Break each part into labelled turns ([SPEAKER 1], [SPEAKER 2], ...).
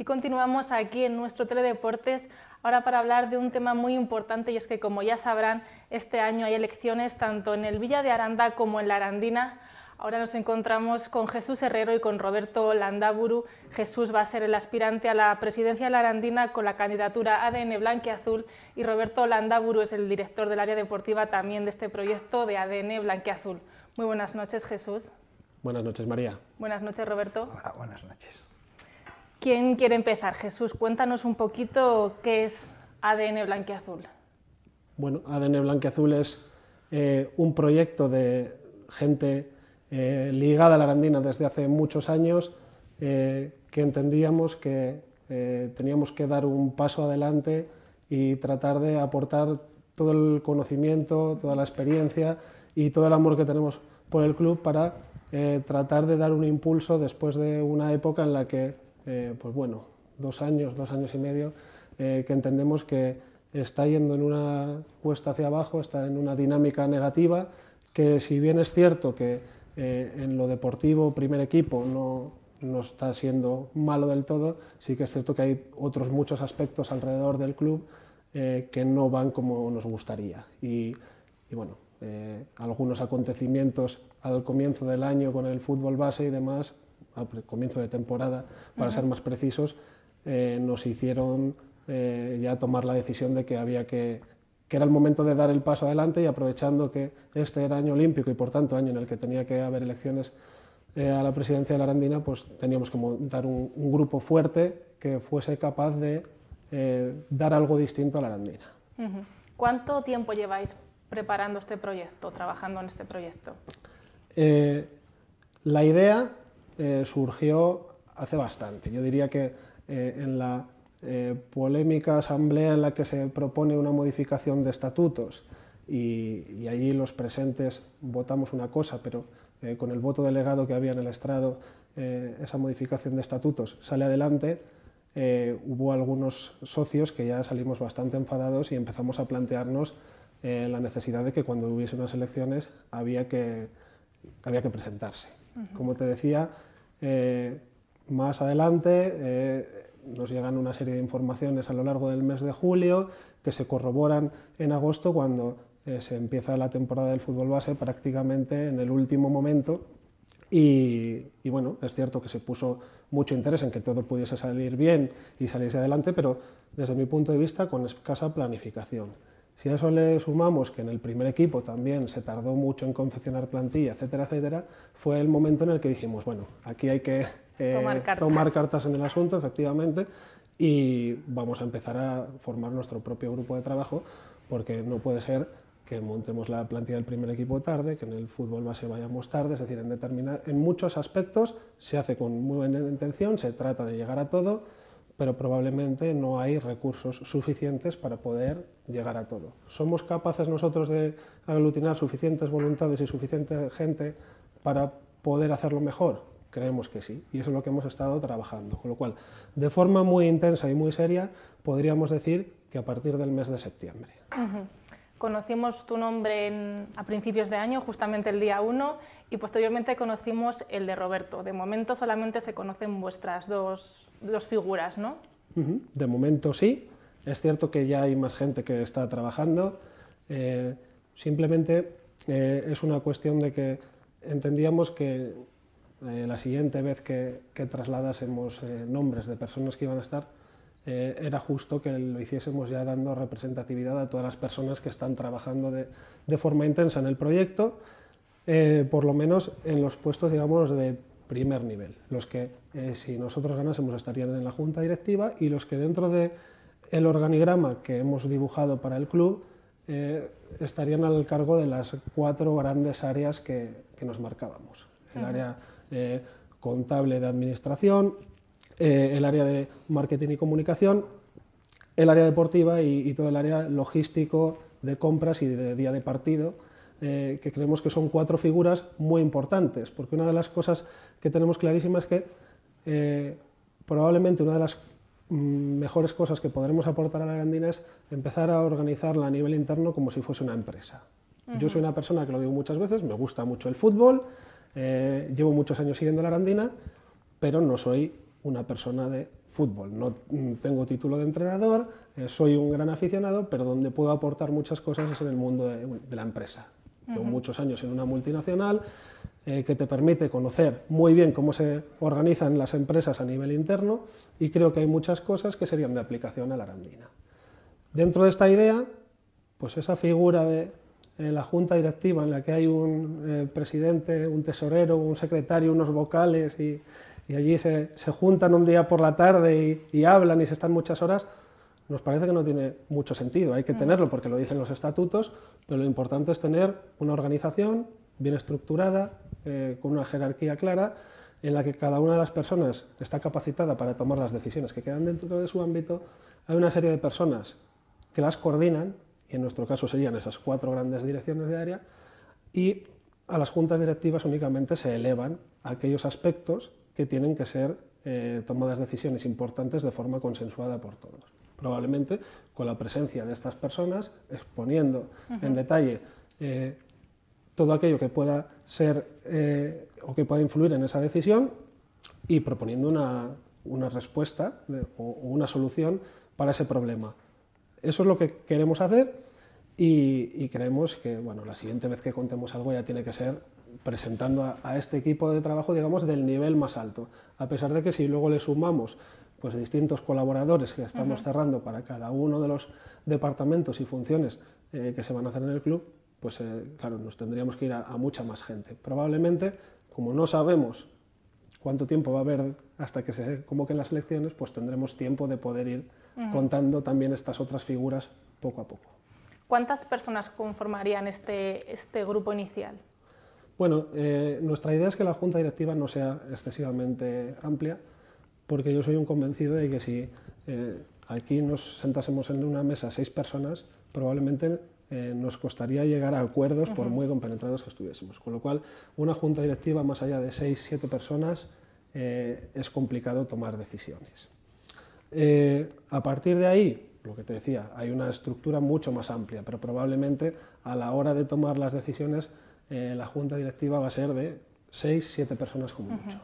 [SPEAKER 1] Y continuamos aquí en nuestro Teledeportes, ahora para hablar de un tema muy importante y es que, como ya sabrán, este año hay elecciones tanto en el Villa de Aranda como en la Arandina. Ahora nos encontramos con Jesús Herrero y con Roberto Landaburu. Jesús va a ser el aspirante a la presidencia de la Arandina con la candidatura ADN azul y Roberto Landaburu es el director del área deportiva también de este proyecto de ADN Azul. Muy buenas noches, Jesús.
[SPEAKER 2] Buenas noches, María.
[SPEAKER 1] Buenas noches, Roberto.
[SPEAKER 2] buenas noches.
[SPEAKER 1] ¿Quién quiere empezar? Jesús, cuéntanos un poquito qué es ADN Blanqueazul.
[SPEAKER 2] Bueno, ADN Blanqueazul es eh, un proyecto de gente eh, ligada a la Arandina desde hace muchos años eh, que entendíamos que teníamos que dar un paso adelante y tratar de aportar todo el conocimiento, toda la experiencia y todo el amor que tenemos por el club para tratar de dar un impulso después de una época en la que eh, pues bueno, dos años, dos años y medio, eh, que entendemos que está yendo en una cuesta hacia abajo, está en una dinámica negativa, que si bien es cierto que eh, en lo deportivo, primer equipo, no, está siendo malo del todo, sí que es cierto que hay otros muchos aspectos alrededor del club que no van como nos gustaría. Y, bueno, algunos acontecimientos al comienzo del año con el fútbol base y demás a comienzo de temporada, para ser más precisos, eh, nos hicieron eh, ya tomar la decisión de que había que que era el momento de dar el paso adelante y aprovechando que este era año olímpico y por tanto año en el que tenía que haber elecciones eh, a la presidencia de la Arandina, pues teníamos que montar un, grupo fuerte que fuese capaz de dar algo distinto a la Arandina.
[SPEAKER 1] ¿Cuánto tiempo lleváis preparando este proyecto, trabajando en este proyecto?
[SPEAKER 2] la idea eh, surgió hace bastante. Yo diría que eh, en la eh, polémica asamblea en la que se propone una modificación de estatutos y, allí los presentes votamos una cosa, pero con el voto delegado que había en el estrado, esa modificación de estatutos sale adelante. hubo algunos socios que ya salimos bastante enfadados y empezamos a plantearnos la necesidad de que cuando hubiese unas elecciones había que, había que presentarse. Como te decía, eh, más adelante eh, nos llegan una serie de informaciones a lo largo del mes de julio que se corroboran en agosto cuando eh, se empieza la temporada del fútbol base prácticamente en el último momento y, y, bueno, es cierto que se puso mucho interés en que todo pudiese salir bien y saliese adelante, pero desde mi punto de vista con escasa planificación. Si a eso le sumamos que en el primer equipo también se tardó mucho en confeccionar plantilla, etcétera, etcétera, fue el momento en el que dijimos, bueno, aquí hay que eh, tomar, cartas. en el asunto, efectivamente, y vamos a empezar a formar nuestro propio grupo de trabajo, porque no puede ser que montemos la plantilla del primer equipo tarde, que en el fútbol base vayamos tarde, es decir, en, en muchos aspectos se hace con muy buena intención, se trata de llegar a todo, pero probablemente no hay recursos suficientes para poder llegar a todo. ¿Somos capaces nosotros de aglutinar suficientes voluntades y suficiente gente para poder hacerlo mejor? Creemos que sí, y eso es lo que hemos estado trabajando. Con lo cual, de forma muy intensa y muy seria, podríamos decir que a partir del mes de septiembre.
[SPEAKER 1] Conocimos tu nombre a principios de año, justamente el día 1 y posteriormente conocimos el de Roberto. De momento solamente se conocen vuestras dos, figuras, ¿no?
[SPEAKER 2] De momento sí. Es cierto que ya hay más gente que está trabajando. Eh, simplemente eh, es una cuestión de que entendíamos que eh, la siguiente vez que, trasladásemos nombres de personas que iban a estar, era justo que lo hiciésemos ya dando representatividad a todas las personas que están trabajando de forma intensa en el proyecto eh, por lo menos en los puestos, de primer nivel, los que eh, si nosotros ganásemos estarían en la junta directiva y los que dentro del el organigrama que hemos dibujado para el club eh, estarían al cargo de las cuatro grandes áreas que, nos marcábamos. El área contable de administración, el área de marketing y comunicación, el área deportiva y, todo el área logístico de compras y de día de partido eh, que creemos que son cuatro figuras muy importantes, porque una de las cosas que tenemos clarísima es que eh, probablemente una de las mm, mejores cosas que podremos aportar a la Arandina es empezar a organizarla a nivel interno como si fuese una empresa. Yo soy una persona que lo digo muchas veces, me gusta mucho el fútbol, eh, llevo muchos años siguiendo la Arandina, pero no soy una persona de fútbol. No mm, tengo título de entrenador, soy un gran aficionado, pero donde puedo aportar muchas cosas es en el mundo de la empresa con muchos años en una multinacional, eh, que te permite conocer muy bien cómo se organizan las empresas a nivel interno y creo que hay muchas cosas que serían de aplicación a la arandina. Dentro de esta idea, pues esa figura de eh, la junta directiva en la que hay un eh, presidente, un tesorero, un secretario, unos vocales y, allí se, se, juntan un día por la tarde y hablan y se están muchas horas, nos parece que no tiene mucho sentido. Hay que mm. tenerlo porque lo dicen los estatutos, pero lo importante es tener una organización bien estructurada, eh, con una jerarquía clara, en la que cada una de las personas está capacitada para tomar las decisiones que quedan dentro de su ámbito. Hay una serie de personas que las coordinan, y en nuestro caso serían esas cuatro grandes direcciones de área, y a las juntas directivas únicamente se elevan aquellos aspectos que tienen que ser eh, tomadas decisiones importantes de forma consensuada por todos probablemente con la presencia de estas personas, exponiendo en detalle eh, todo aquello que pueda ser eh, o que pueda influir en esa decisión y proponiendo una, respuesta o, una solución para ese problema. Eso es lo que queremos hacer y, creemos que bueno, la siguiente vez que contemos algo ya tiene que ser presentando a, a este equipo de trabajo, digamos, del nivel más alto. A pesar de que si luego le sumamos pues distintos colaboradores que estamos cerrando para cada uno de los departamentos y funciones eh, que se van a hacer en el club, pues eh, claro, nos tendríamos que ir a, mucha más gente. Probablemente, como no sabemos cuánto tiempo va a haber hasta que se convoquen las elecciones, pues tendremos tiempo de poder ir contando también estas otras figuras poco a poco.
[SPEAKER 1] ¿Cuántas personas conformarían este, este grupo inicial?
[SPEAKER 2] Bueno, eh, nuestra idea es que la junta directiva no sea excesivamente amplia, porque yo soy un convencido de que si eh, aquí nos sentásemos en una mesa seis personas, probablemente eh, nos costaría llegar a acuerdos por muy compenetrados que estuviésemos. Con lo cual, una junta directiva más allá de seis, siete personas, eh, es complicado tomar decisiones. a partir de ahí, lo que te decía, hay una estructura mucho más amplia, pero probablemente a la hora de tomar las decisiones, la junta directiva va a ser de seis, siete personas como mucho.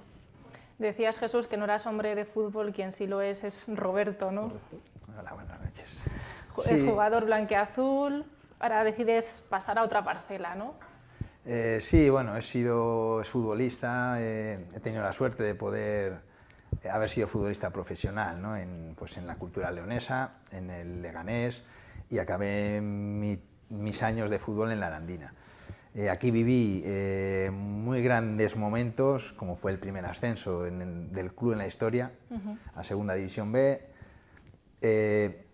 [SPEAKER 1] Decías, Jesús, que no eras hombre de fútbol, quien sí lo es es Roberto, ¿no?
[SPEAKER 2] Hola, buenas noches.
[SPEAKER 1] Es jugador blanqueazul, ahora decides pasar a otra parcela, ¿no?
[SPEAKER 3] Eh, sí, bueno, he sido futbolista, eh, he tenido la suerte de poder haber sido futbolista profesional, ¿no? En, pues en la cultura leonesa, en el leganés, y acabé mis años de fútbol en la Arandina. Eh, aquí viví eh, muy grandes momentos, como fue el primer ascenso del club en la historia, a Segunda División B. Eh,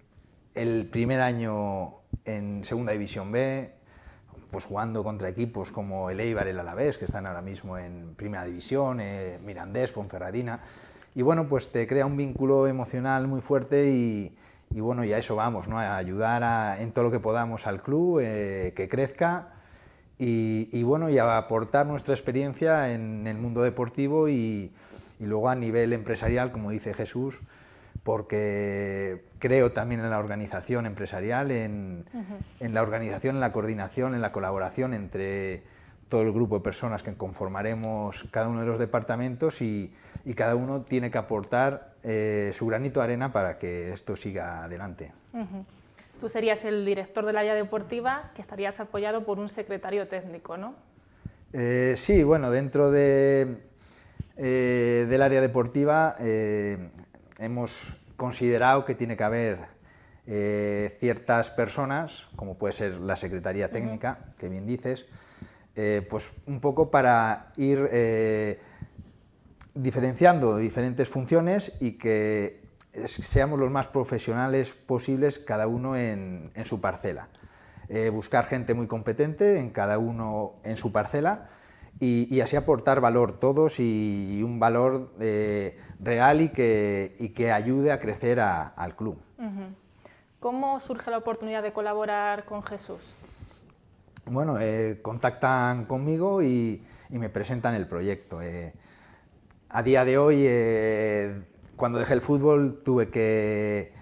[SPEAKER 3] el primer año en Segunda División B, pues jugando contra equipos como el Eibar, el Alavés, que están ahora mismo en Primera División, Mirandés, Ponferradina. Y bueno, pues te crea un vínculo emocional muy fuerte y, bueno, y a eso vamos, ¿no? A ayudar en todo lo que podamos al club, que crezca y, bueno, y a aportar nuestra experiencia en el mundo deportivo y, luego a nivel empresarial, como dice Jesús, porque creo también en la organización empresarial, en, la organización, en la coordinación, en la colaboración entre todo el grupo de personas que conformaremos cada uno de los departamentos y, cada uno tiene que aportar eh, su granito de arena para que esto siga adelante
[SPEAKER 1] tú serías el director del área deportiva que estarías apoyado por un secretario técnico, ¿no?
[SPEAKER 3] Eh, sí, bueno, dentro de, eh, del área deportiva eh, hemos considerado que tiene que haber ciertas personas, como puede ser la Secretaría Técnica, que bien dices, pues un poco para ir diferenciando diferentes funciones y que seamos los más profesionales posibles cada uno en, su parcela. Eh, buscar gente muy competente en cada uno en su parcela y, así aportar valor todos y, un valor eh, real y que, ayude a crecer al club.
[SPEAKER 1] ¿Cómo surge la oportunidad de colaborar con Jesús?
[SPEAKER 3] Bueno, eh, contactan conmigo y, me presentan el proyecto. a día de hoy cuando dejé el fútbol tuve que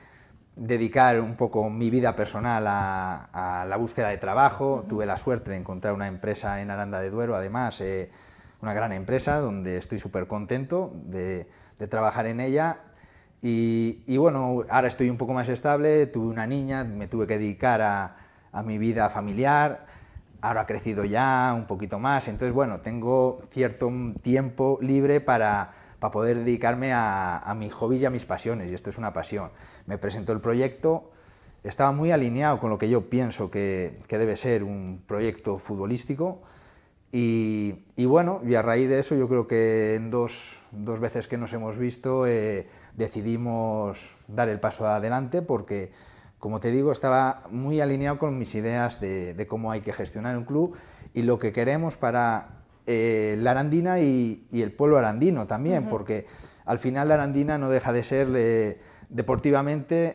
[SPEAKER 3] dedicar un poco mi vida personal a, la búsqueda de trabajo. Tuve la suerte de encontrar una empresa en Aranda de Duero, además, eh, una gran empresa donde estoy súper contento de, trabajar en ella. Y, bueno, ahora estoy un poco más estable, tuve una niña, me tuve que dedicar a mi vida familiar, ahora ha crecido ya un poquito más, entonces bueno, tengo cierto tiempo libre para para poder dedicarme a, mi mis hobbies y a mis pasiones, y esto es una pasión. Me presentó el proyecto, estaba muy alineado con lo que yo pienso que, que debe ser un proyecto futbolístico, y, bueno, y a raíz de eso yo creo que en dos, dos veces que nos hemos visto eh, decidimos dar el paso adelante porque, como te digo, estaba muy alineado con mis ideas de, de cómo hay que gestionar un club y lo que queremos para eh, la Arandina y, el pueblo arandino también, porque al final la Arandina no deja de ser eh, deportivamente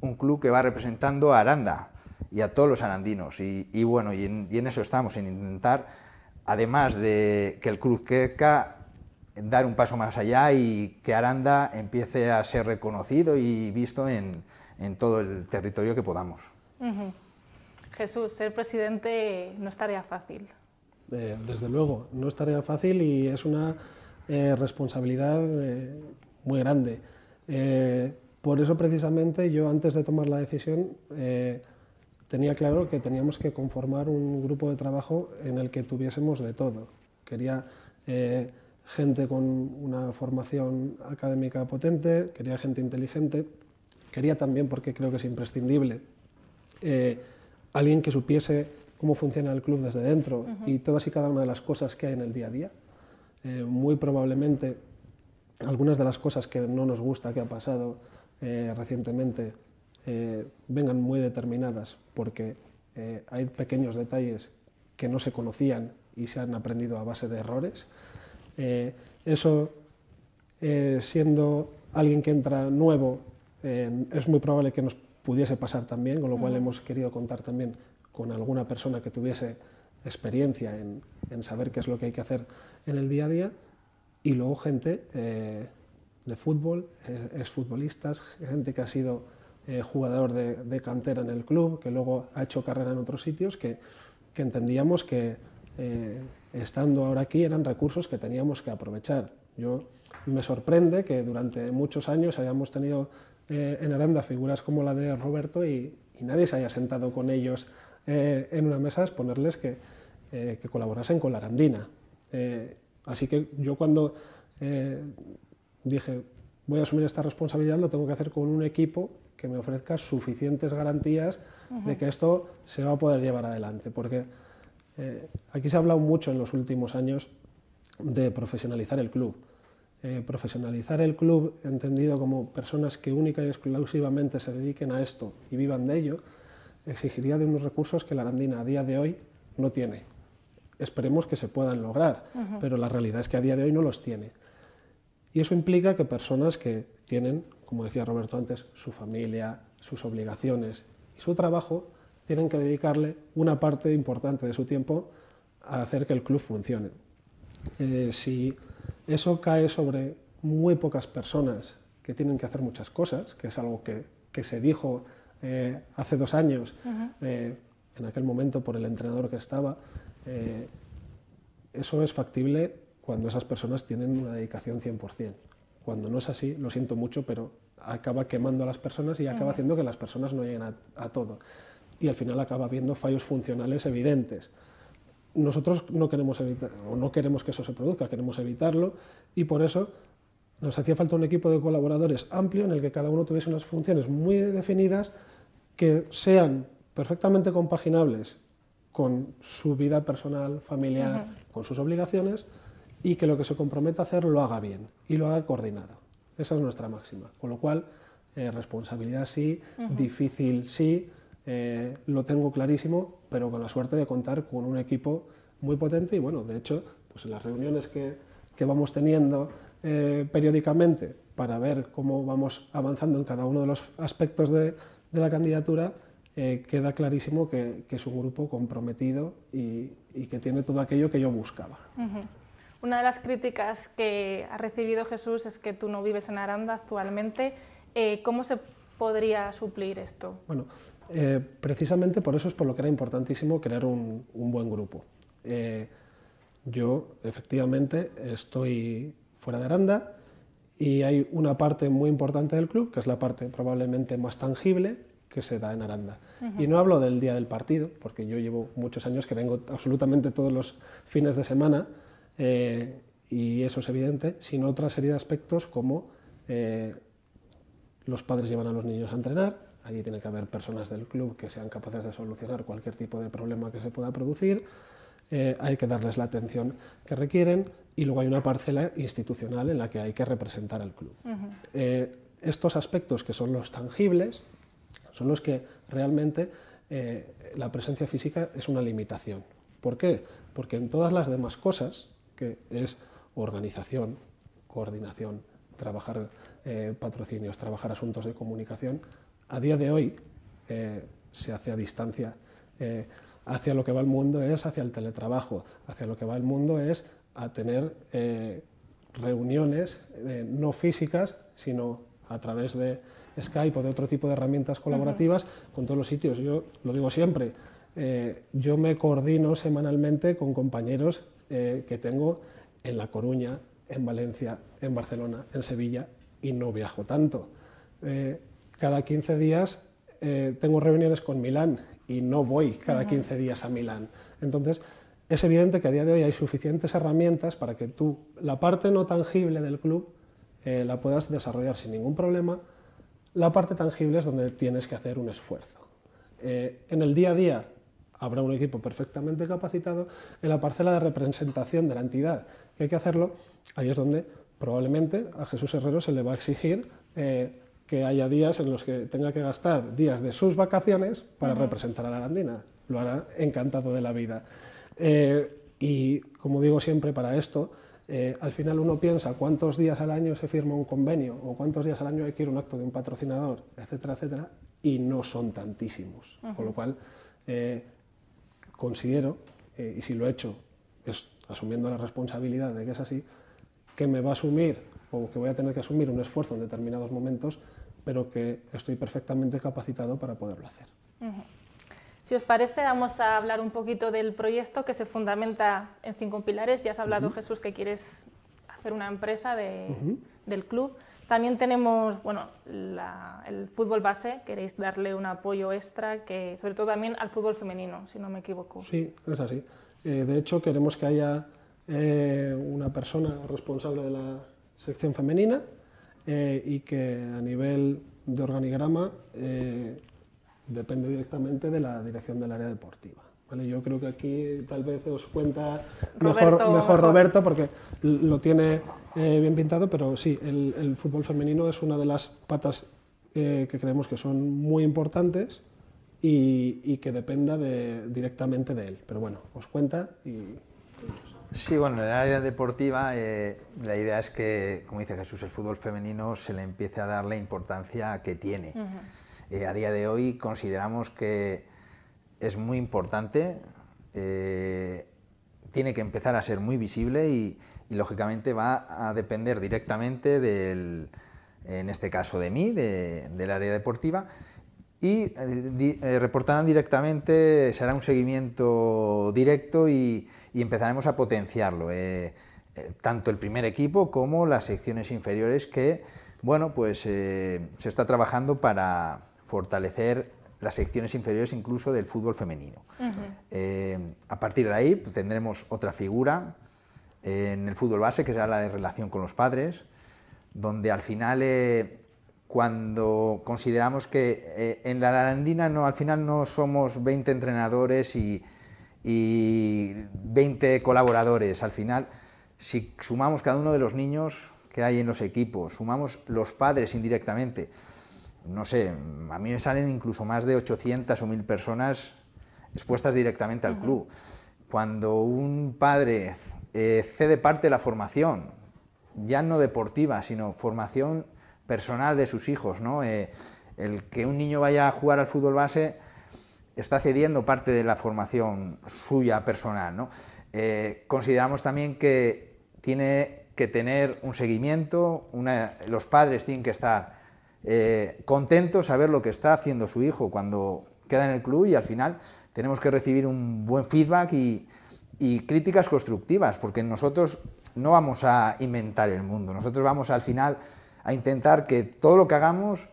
[SPEAKER 3] un club que va representando a Aranda y a todos los arandinos. Y, bueno, y en, eso estamos, en intentar, además de que el club crezca, dar un paso más allá y que Aranda empiece a ser reconocido y visto en, todo el territorio que podamos.
[SPEAKER 1] Jesús, ser presidente no es fácil.
[SPEAKER 2] Eh, desde luego, no es tarea fácil y es una eh, responsabilidad eh, muy grande. por eso precisamente yo antes de tomar la decisión tenía claro que teníamos que conformar un grupo de trabajo en el que tuviésemos de todo. Quería gente con una formación académica potente, quería gente inteligente, quería también, porque creo que es imprescindible, alguien que supiese cómo funciona el club desde dentro y todas y cada una de las cosas que hay en el día a día. Eh, muy probablemente algunas de las cosas que no nos gusta que ha pasado eh, recientemente eh, vengan muy determinadas porque hay pequeños detalles que no se conocían y se han aprendido a base de errores. eso, siendo alguien que entra nuevo, es muy probable que nos pudiese pasar también, con lo cual hemos querido contar también con alguna persona que tuviese experiencia en, saber qué es lo que hay que hacer en el día a día, y luego gente eh, de fútbol, exfutbolistas, eh, gente que ha sido eh, jugador de, cantera en el club, que luego ha hecho carrera en otros sitios, que, entendíamos que estando ahora aquí eran recursos que teníamos que aprovechar. Yo me sorprende que durante muchos años hayamos tenido en Aranda figuras como la de Roberto y nadie se haya sentado con ellos eh, en una mesa es ponerles que, eh, colaborasen con la arandina. Eh, así que yo cuando dije voy a asumir esta responsabilidad lo tengo que hacer con un equipo que me ofrezca suficientes garantías de que esto se va a poder llevar adelante, porque aquí se ha hablado mucho en los últimos años de profesionalizar el club. profesionalizar el club, entendido como personas que única y exclusivamente se dediquen a esto y vivan de ello, exigiría de unos recursos que la Arandina a día de hoy no tiene. Esperemos que se puedan lograr, pero la realidad es que a día de hoy no los tiene. Y eso implica que personas que tienen, como decía Roberto antes, su familia, sus obligaciones y su trabajo, tienen que dedicarle una parte importante de su tiempo a hacer que el club funcione. Eh, si eso cae sobre muy pocas personas que tienen que hacer muchas cosas, que es algo que, que se dijo eh, hace dos años, eh, en aquel momento por el entrenador que estaba, eh, eso es factible cuando esas personas tienen una dedicación 100%. Cuando no es así, lo siento mucho, pero acaba quemando a las personas y acaba haciendo que las personas no lleguen a, todo. Y al final acaba viendo fallos funcionales evidentes. Nosotros no queremos, evitar, o no queremos que eso se produzca, queremos evitarlo y por eso nos hacía falta un equipo de colaboradores amplio en el que cada uno tuviese unas funciones muy definidas que sean perfectamente compaginables con su vida personal, familiar, con sus obligaciones y que lo que se comprometa a hacer lo haga bien y lo haga coordinado. Esa es nuestra máxima. Con lo cual, eh, responsabilidad sí, difícil sí, eh, lo tengo clarísimo, pero con la suerte de contar con un equipo muy potente y bueno, de hecho, pues en las reuniones que vamos teniendo eh, periódicamente para ver cómo vamos avanzando en cada uno de los aspectos de, la candidatura, eh, queda clarísimo que, que, es un grupo comprometido y, que tiene todo aquello que yo buscaba.
[SPEAKER 1] Una de las críticas que ha recibido Jesús es que tú no vives en Aranda actualmente. Eh, ¿Cómo se podría suplir esto?
[SPEAKER 2] Bueno, precisamente por eso es por lo que era importantísimo crear un, un buen grupo. yo efectivamente estoy fuera de Aranda y hay una parte muy importante del club, que es la parte probablemente más tangible, que se da en Aranda. Y no hablo del día del partido, porque yo llevo muchos años que vengo absolutamente todos los fines de semana, eh, y eso es evidente, sino otra serie de aspectos como eh, los padres llevan a los niños a entrenar, allí tiene que haber personas del club que sean capaces de solucionar cualquier tipo de problema que se pueda producir, eh, hay que darles la atención que requieren y luego hay una parcela institucional en la que hay que representar al club. Eh, estos aspectos que son los tangibles son los que realmente eh, la presencia física es una limitación. ¿Por qué? Porque en todas las demás cosas, que es organización, coordinación, trabajar patrocinios, trabajar asuntos de comunicación, a día de hoy se hace a distancia hacia lo que va el mundo es hacia el teletrabajo, hacia lo que va el mundo es a tener eh, reuniones eh, no físicas, sino a través de Skype o de otro tipo de herramientas colaborativas con todos los sitios. Yo lo digo siempre, eh, yo me coordino semanalmente con compañeros que tengo en La Coruña, en Valencia, en Barcelona, en Sevilla, y no viajo tanto. cada 15 días tengo reuniones con Milán y no voy cada 15 días a Milán. Entonces, es evidente que a día de hoy hay suficientes herramientas para que tú la parte no tangible del club eh, la puedas desarrollar sin ningún problema. La parte tangible es donde tienes que hacer un esfuerzo. Eh, en el día a día habrá un equipo perfectamente capacitado. En la parcela de representación de la entidad que hay que hacerlo, ahí es donde probablemente a Jesús Herrero se le va a exigir eh, que haya días en los que tenga que gastar días de sus vacaciones para representar a la Arandina. Lo hará encantado de la vida. Eh, y como digo siempre para esto, eh, al final uno piensa cuántos días al año se firma un convenio o cuántos días al año hay que ir a un acto de un patrocinador, etcétera, etcétera, y no son tantísimos. Con lo cual, eh, considero, y si lo he hecho, es asumiendo la responsabilidad de que es así, que me va a asumir o que voy a tener que asumir un esfuerzo en determinados momentos pero que estoy perfectamente capacitado para poderlo hacer.
[SPEAKER 1] Si os parece, vamos a hablar un poquito del proyecto que se fundamenta en cinco pilares. Ya has hablado, Jesús, que quieres hacer una empresa del club. También tenemos bueno, el fútbol base, queréis darle un apoyo extra, que, sobre todo también al fútbol femenino, si no me equivoco. Sí,
[SPEAKER 2] es así. Eh, de hecho, queremos que haya eh, una persona responsable de la sección femenina eh, y que a nivel de organigrama eh, depende directamente de la dirección del área deportiva. Yo creo que aquí tal vez os cuenta mejor Roberto, mejor Roberto porque lo tiene eh, bien pintado, pero sí, el, fútbol femenino es una de las patas que creemos que son muy importantes y, y que dependa de, directamente de él. Pero bueno, os cuenta
[SPEAKER 3] y Sí, bueno, en el área deportiva eh, la idea es que, como dice Jesús, el fútbol femenino se le empiece a dar la importancia que tiene. Eh, a día de hoy consideramos que es muy importante, eh, tiene que empezar a ser muy visible y, lógicamente va a depender directamente del, en este caso de mí, del área deportiva, y eh, eh, reportarán directamente, será un seguimiento directo y, empezaremos a potenciarlo, eh, tanto el primer equipo como las secciones inferiores que, bueno, pues se está trabajando para fortalecer las secciones inferiores incluso del fútbol femenino. a partir de ahí pues, tendremos otra figura en el fútbol base, que será la de relación con los padres, donde al final cuando consideramos que eh, en la Arandina no, al final no somos 20 entrenadores y, 20 colaboradores. Al final, si sumamos cada uno de los niños que hay en los equipos, sumamos los padres indirectamente, no sé, a mí me salen incluso más de 800 o 1000 personas expuestas directamente al club. Cuando un padre eh, cede parte de la formación, ya no deportiva, sino formación personal de sus hijos, eh, el que un niño vaya a jugar al fútbol base está cediendo parte de la formación suya personal. Eh, consideramos también que tiene que tener un seguimiento, los padres tienen que estar eh, contentos, saber lo que está haciendo su hijo cuando queda en el club y al final tenemos que recibir un buen feedback y críticas constructivas, porque nosotros no vamos a inventar el mundo, nosotros vamos al final a intentar que todo lo que hagamos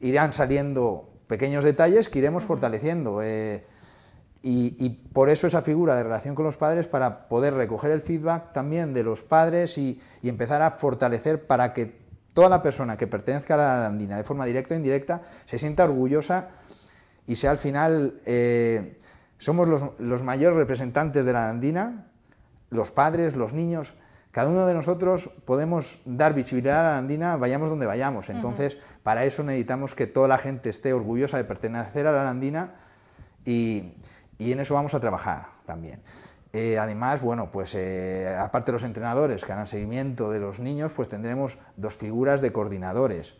[SPEAKER 3] irán saliendo pequeños detalles que iremos fortaleciendo. Eh, y, por eso esa figura de relación con los padres, para poder recoger el feedback también de los padres y, empezar a fortalecer para que toda la persona que pertenezca a la andina de forma directa o indirecta se sienta orgullosa y sea al final, eh, somos los, los, mayores representantes de la andina, los padres, los niños, cada uno de nosotros podemos dar visibilidad a la Andina, vayamos donde vayamos. Entonces, para eso necesitamos que toda la gente esté orgullosa de pertenecer a la Andina y, en eso vamos a trabajar también. Eh, además, bueno, pues eh, aparte de los entrenadores que harán seguimiento de los niños, pues tendremos dos figuras de coordinadores.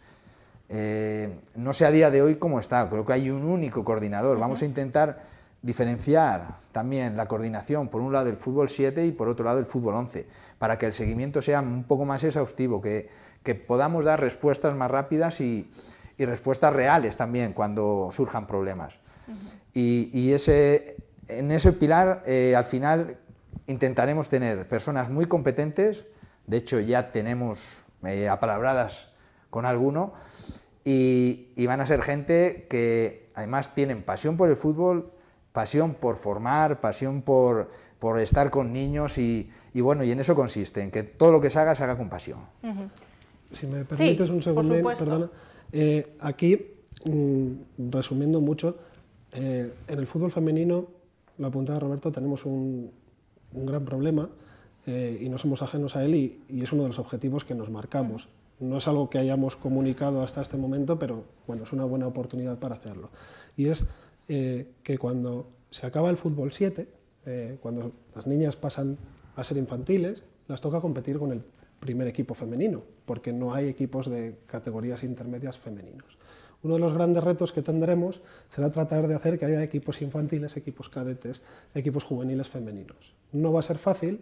[SPEAKER 3] Eh, no sé a día de hoy cómo está, creo que hay un único coordinador. Vamos a intentar diferenciar también la coordinación, por un lado, del fútbol 7 y por otro lado, el fútbol 11, para que el seguimiento sea un poco más exhaustivo, que, que podamos dar respuestas más rápidas y, y, respuestas reales también cuando surjan problemas. Y, y ese, en ese pilar, eh, al final, intentaremos tener personas muy competentes, de hecho ya tenemos eh, apalabradas con alguno, y, y van a ser gente que además tienen pasión por el fútbol, pasión por formar, pasión por, estar con niños y, bueno, y en eso consiste, en que todo lo que se haga se haga con pasión. Si me
[SPEAKER 2] permites un segundo, perdona. Eh, aquí, mm, resumiendo mucho, eh, en el fútbol femenino, lo apuntaba Roberto, tenemos un, gran problema eh, y no somos ajenos a él y, y, es uno de los objetivos que nos marcamos. No es algo que hayamos comunicado hasta este momento, pero bueno, es una buena oportunidad para hacerlo. Y es eh, que cuando se acaba el fútbol 7, eh, cuando las niñas pasan a ser infantiles, las toca competir con el primer equipo femenino, porque no hay equipos de categorías intermedias femeninos. Uno de los grandes retos que tendremos será tratar de hacer que haya equipos infantiles, equipos cadetes, equipos juveniles femeninos. No va a ser fácil,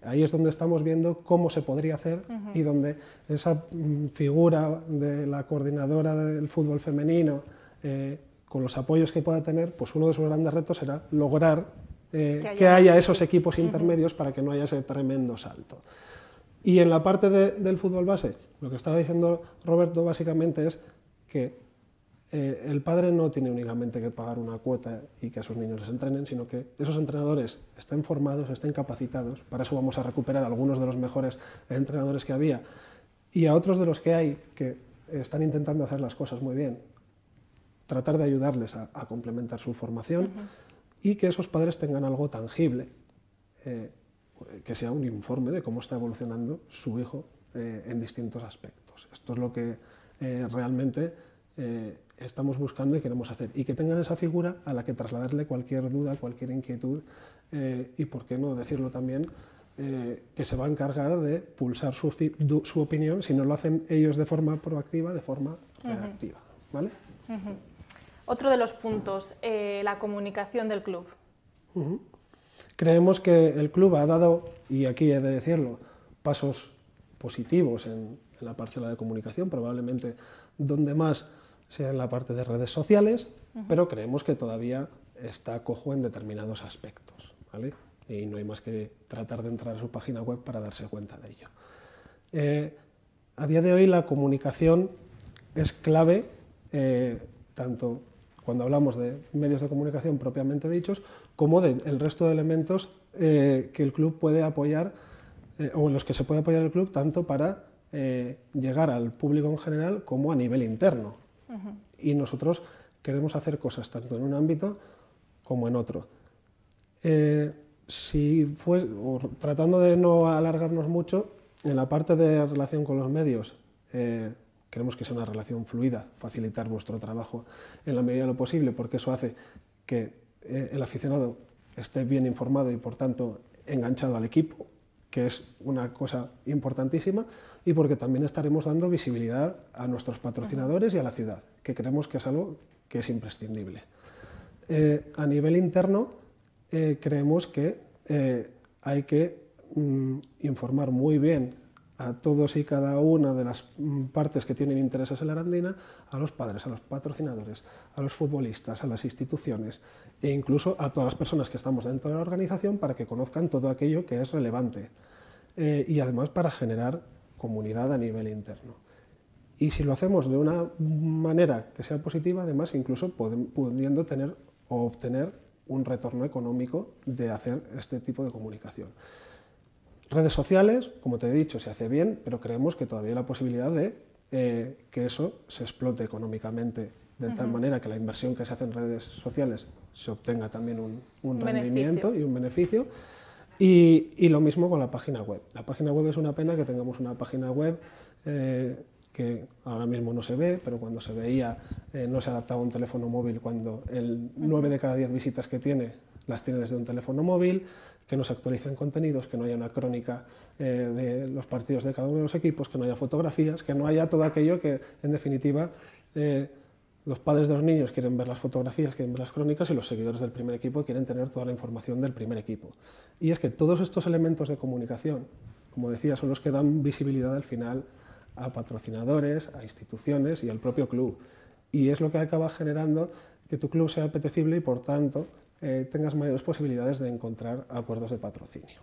[SPEAKER 2] ahí es donde estamos viendo cómo se podría hacer y donde esa mm, figura de la coordinadora del fútbol femenino eh, con los apoyos que pueda tener, pues uno de sus grandes retos será lograr eh, que haya, esos equipos intermedios para que no haya ese tremendo salto. Y en la parte del fútbol base, lo que estaba diciendo Roberto básicamente es que eh, el padre no tiene únicamente que pagar una cuota y que a sus niños les entrenen, sino que esos entrenadores estén formados, estén capacitados. Para eso vamos a recuperar algunos de los mejores entrenadores que había y a otros de los que hay que están intentando hacer las cosas muy bien tratar de ayudarles a, complementar su formación y que esos padres tengan algo tangible, eh, que sea un informe de cómo está evolucionando su hijo eh, en distintos aspectos. Esto es lo que eh, realmente estamos buscando y queremos hacer. Y que tengan esa figura a la que trasladarle cualquier duda, cualquier inquietud y, por qué no decirlo también, que se va a encargar de pulsar su, opinión si no lo hacen ellos de forma proactiva, de forma reactiva. ¿Vale?
[SPEAKER 1] Otro de los puntos, eh, la comunicación del club.
[SPEAKER 2] Creemos que el club ha dado, y aquí he de decirlo, pasos positivos en, la parcela de comunicación, probablemente donde más sea en la parte de redes sociales, pero creemos que todavía está cojo en determinados aspectos, Y no hay más que tratar de entrar a su página web para darse cuenta de ello. Eh, a día de hoy la comunicación es clave eh, tanto cuando hablamos de medios de comunicación propiamente dichos, como del resto de elementos eh, que el club puede apoyar eh, o en los que se puede apoyar el club tanto para eh, llegar al público en general como a nivel interno. Y nosotros queremos hacer cosas tanto en un ámbito como en otro. si fue, tratando de no alargarnos mucho, en la parte de relación con los medios, Queremos que sea una relación fluida, facilitar vuestro trabajo en la medida de lo posible, porque eso hace que eh, el aficionado esté bien informado y, por tanto, enganchado al equipo, que es una cosa importantísima, y porque también estaremos dando visibilidad a nuestros patrocinadores y a la ciudad, que creemos que es algo que es imprescindible. Eh, a nivel interno, eh, creemos que hay que mm, informar muy bien a todos y cada una de las mm, partes que tienen intereses en la Arandina, a los padres, a los patrocinadores, a los futbolistas, a las instituciones e incluso a todas las personas que estamos dentro de la organización para que conozcan todo aquello que es relevante eh, y además para generar comunidad a nivel interno. Y si lo hacemos de una manera que sea positiva, además incluso pudiendo tener o obtener un retorno económico de hacer este tipo de comunicación. Redes sociales, como te he dicho, se hace bien, pero creemos que todavía hay la posibilidad de eh, que eso se explote económicamente de tal manera que la inversión que se hace en redes sociales se obtenga también un, rendimiento y un beneficio. Y, lo mismo con la página web. La página web es una pena que tengamos una página web eh, que ahora mismo no se ve, pero cuando se veía eh, no se adaptaba a un teléfono móvil, cuando el 9 de cada 10 visitas que tiene las tiene desde un teléfono móvil, que nos actualicen contenidos, que no haya una crónica eh, de los partidos de cada uno de los equipos, que no haya fotografías, que no haya todo aquello que, en definitiva, eh, los padres de los niños quieren ver las fotografías, quieren ver las crónicas y los seguidores del primer equipo quieren tener toda la información del primer equipo. Y es que todos estos elementos de comunicación, como decía, son los que dan visibilidad al final a patrocinadores, a instituciones y al propio club. Y es lo que acaba generando que tu club sea apetecible y, por tanto, eh, tengas mayores posibilidades de encontrar acuerdos de patrocinio.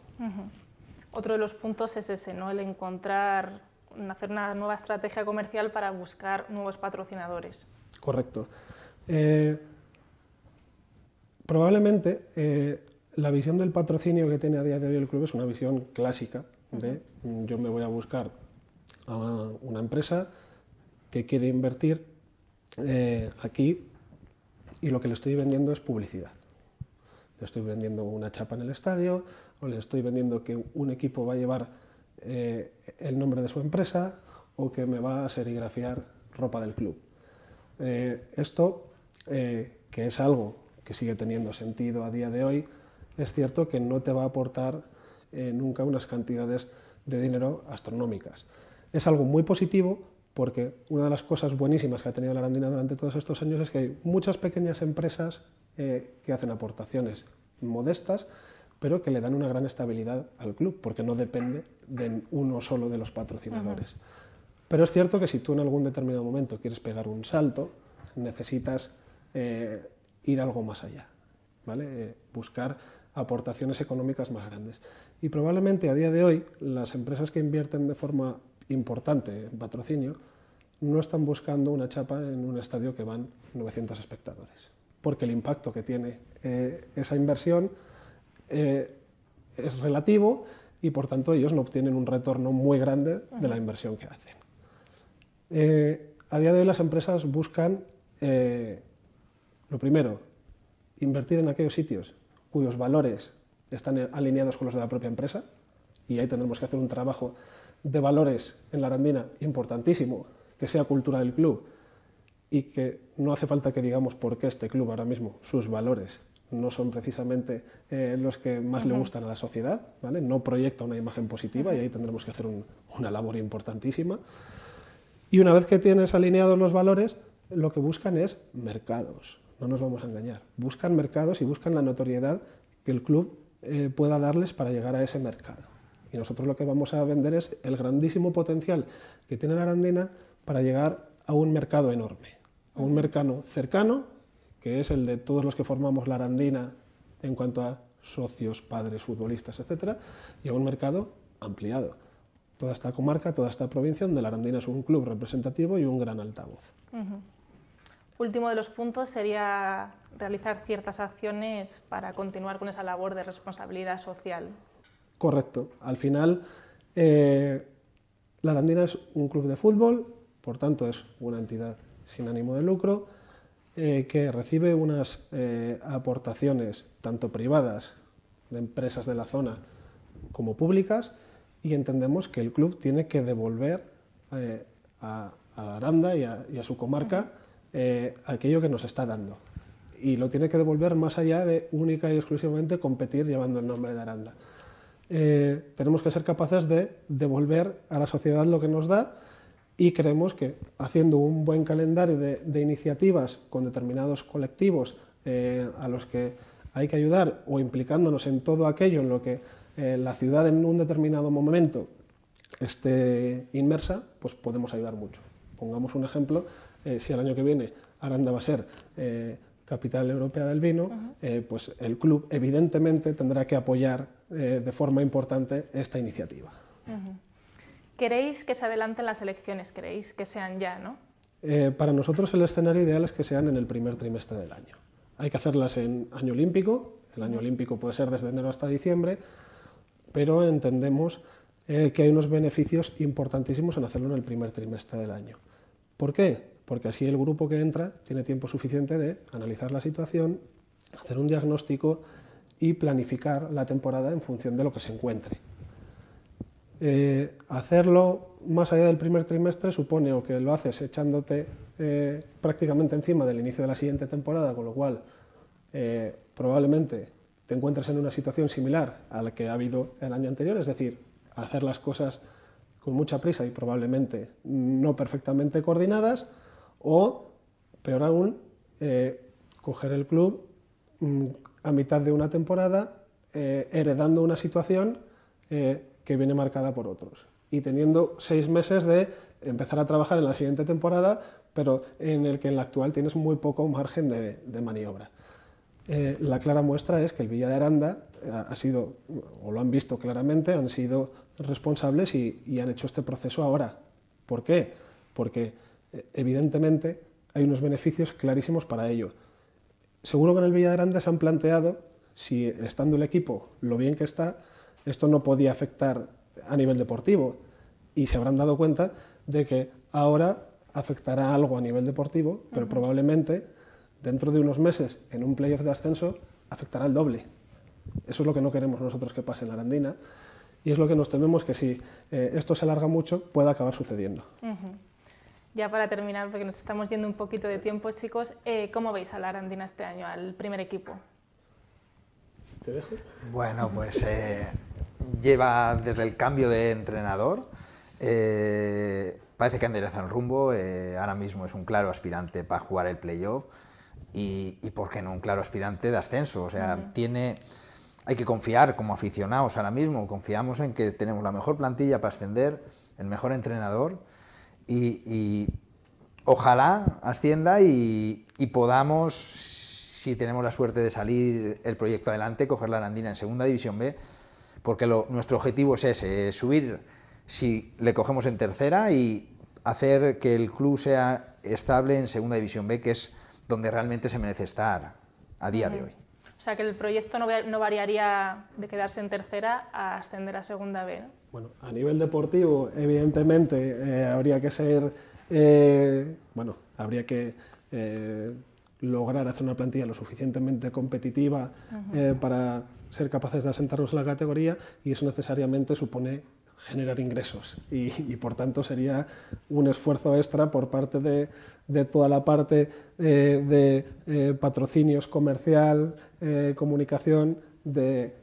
[SPEAKER 1] Otro de los puntos es ese, ¿no? el encontrar, hacer una nueva estrategia comercial para buscar nuevos patrocinadores.
[SPEAKER 2] Correcto. Eh, probablemente eh, la visión del patrocinio que tiene a día de hoy el club es una visión clásica de mm, yo me voy a buscar a una empresa que quiere invertir aquí y lo que le estoy vendiendo es publicidad le estoy vendiendo una chapa en el estadio, o le estoy vendiendo que un equipo va a llevar eh, el nombre de su empresa, o que me va a serigrafiar ropa del club. Eh, esto, eh, que es algo que sigue teniendo sentido a día de hoy, es cierto que no te va a aportar nunca unas cantidades de dinero astronómicas. Es algo muy positivo porque una de las cosas buenísimas que ha tenido la Arandina durante todos estos años es que hay muchas pequeñas empresas eh, que hacen aportaciones modestas, pero que le dan una gran estabilidad al club, porque no depende de uno solo de los patrocinadores. Pero es cierto que si tú en algún determinado momento quieres pegar un salto, necesitas eh, ir algo más allá, ¿vale? Eh, buscar aportaciones económicas más grandes. Y probablemente a día de hoy las empresas que invierten de forma importante en patrocinio no están buscando una chapa en un estadio que van 900 espectadores porque el impacto que tiene eh, esa inversión eh, es relativo y por tanto ellos no obtienen un retorno muy grande de la inversión que hacen. Eh, a día de hoy las empresas buscan, lo primero, invertir en aquellos sitios cuyos valores están alineados con los de la propia empresa y ahí tendremos que hacer un trabajo de valores en la Arandina importantísimo, que sea cultura del club, y que no hace falta que digamos por qué este club ahora mismo, sus valores no son precisamente eh, los que más le gustan a la sociedad, ¿vale? no proyecta una imagen positiva y ahí tendremos que hacer una labor importantísima. Y una vez que tienes alineados los valores, lo que buscan es mercados, no nos vamos a engañar, buscan mercados y buscan la notoriedad que el club eh, pueda darles para llegar a ese mercado. Y nosotros lo que vamos a vender es el grandísimo potencial que tiene la Arandina para llegar a un mercado enorme a un mercado cercano, que es el de todos los que formamos la Arandina en cuanto a socios, padres, futbolistas, etc., y a un mercado ampliado. Toda esta comarca, toda esta provincia, donde la Arandina es un club representativo y un gran altavoz.
[SPEAKER 1] Último de los puntos sería realizar ciertas acciones para continuar con esa labor de responsabilidad social.
[SPEAKER 2] Correcto. Al final, eh, la Arandina es un club de fútbol, por tanto es una entidad sin ánimo de lucro, eh, que recibe unas eh, aportaciones tanto privadas de empresas de la zona como públicas y entendemos que el club tiene que devolver eh, a, Aranda y a, y a su comarca aquello que nos está dando. Y lo tiene que devolver más allá de única y exclusivamente competir llevando el nombre de Aranda. tenemos que ser capaces de devolver a la sociedad lo que nos da y creemos que haciendo un buen calendario de, iniciativas con determinados colectivos eh, a los que hay que ayudar o implicándonos en todo aquello en lo que eh, la ciudad en un determinado momento esté inmersa, pues podemos ayudar mucho. Pongamos un ejemplo, eh, si el año que viene Aranda va a ser capital europea del vino, pues el club evidentemente tendrá que apoyar de forma importante esta iniciativa
[SPEAKER 1] queréis que se adelanten las elecciones, queréis que sean ya, ¿no?
[SPEAKER 2] Eh, para nosotros el escenario ideal es que sean en el primer trimestre del año. Hay que hacerlas en año olímpico, el año olímpico puede ser desde enero hasta diciembre, pero entendemos eh, que hay unos beneficios importantísimos en hacerlo en el primer trimestre del año. ¿Por qué? Porque así el grupo que entra tiene tiempo suficiente de analizar la situación, hacer un diagnóstico y planificar la temporada en función de lo que se encuentre. Eh, hacerlo más allá del primer trimestre supone o que lo haces echándote eh, prácticamente encima del inicio de la siguiente temporada, con lo cual eh, probablemente te encuentres en una situación similar a la que ha habido el año anterior, es decir, hacer las cosas con mucha prisa y probablemente no perfectamente coordinadas, o peor aún, coger el club mm, a mitad de una temporada heredando una situación que viene marcada por otros. Y teniendo seis meses de empezar a trabajar en la siguiente temporada, pero en el que en la actual tienes muy poco margen de, de maniobra. Eh, la clara muestra es que el Villa de Aranda eh, ha sido, o lo han visto claramente, han sido responsables y, y han hecho este proceso ahora. ¿Por qué? Porque eh, evidentemente hay unos beneficios clarísimos para ello. Seguro que en el Villa de Aranda se han planteado si estando el equipo lo bien que está, esto no podía afectar a nivel deportivo y se habrán dado cuenta de que ahora afectará algo a nivel deportivo, pero probablemente dentro de unos meses en un playoff de ascenso afectará el doble. Eso es lo que no queremos nosotros que pase en la Arandina y es lo que nos tememos que si eh, esto se alarga mucho pueda acabar sucediendo.
[SPEAKER 1] Ya para terminar, porque nos estamos yendo un poquito de tiempo, chicos, eh, ¿cómo veis a la Arandina este año, al primer equipo?
[SPEAKER 3] ¿Te dejo? Bueno, pues eh, lleva desde el cambio de entrenador. Eh, parece que endereza el rumbo. Eh, ahora mismo es un claro aspirante para jugar el playoff. Y, por qué no un claro aspirante de ascenso. O sea, tiene. Hay que confiar como aficionados ahora mismo. Confiamos en que tenemos la mejor plantilla para ascender, el mejor entrenador. y, ojalá ascienda y, y, podamos, si tenemos la suerte de salir el proyecto adelante, coger la Arandina en Segunda División B porque nuestro objetivo es ese, subir si le cogemos en tercera y hacer que el club sea estable en Segunda División B, que es donde realmente se merece estar a día de hoy.
[SPEAKER 1] O sea, que el proyecto no, variaría de quedarse en tercera a ascender a Segunda B.
[SPEAKER 2] Bueno, a nivel deportivo, evidentemente, eh, habría que ser, eh, bueno, habría que eh, lograr hacer una plantilla lo suficientemente competitiva para ser capaces de asentarnos en la categoría y eso necesariamente supone generar ingresos y, por tanto sería un esfuerzo extra por parte de, toda la parte eh, de eh, patrocinios comercial, eh, comunicación, de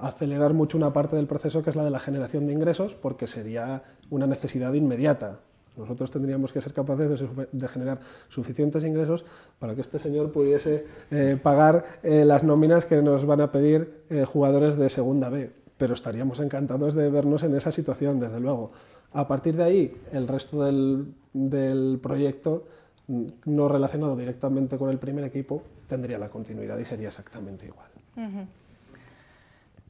[SPEAKER 2] acelerar mucho una parte del proceso que es la de la generación de ingresos porque sería una necesidad inmediata. Nosotros tendríamos que ser capaces de, generar suficientes ingresos para que este señor pudiese eh, pagar eh, las nóminas que nos van a pedir eh, jugadores de segunda B. Pero estaríamos encantados de vernos en esa situación, desde luego. A partir de ahí, el resto del, proyecto mm, no relacionado directamente con el primer equipo tendría la continuidad y sería exactamente igual.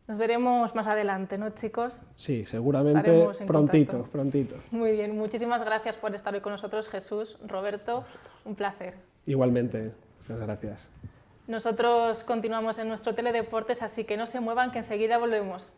[SPEAKER 1] Nos veremos más adelante, ¿no, chicos?
[SPEAKER 2] Sí, seguramente prontito, prontito.
[SPEAKER 1] Muy bien, muchísimas gracias por estar hoy con nosotros, Jesús, Roberto, un placer.
[SPEAKER 2] Igualmente, muchas gracias.
[SPEAKER 1] Nosotros continuamos en nuestro teledeportes, así que no se muevan, que enseguida volvemos.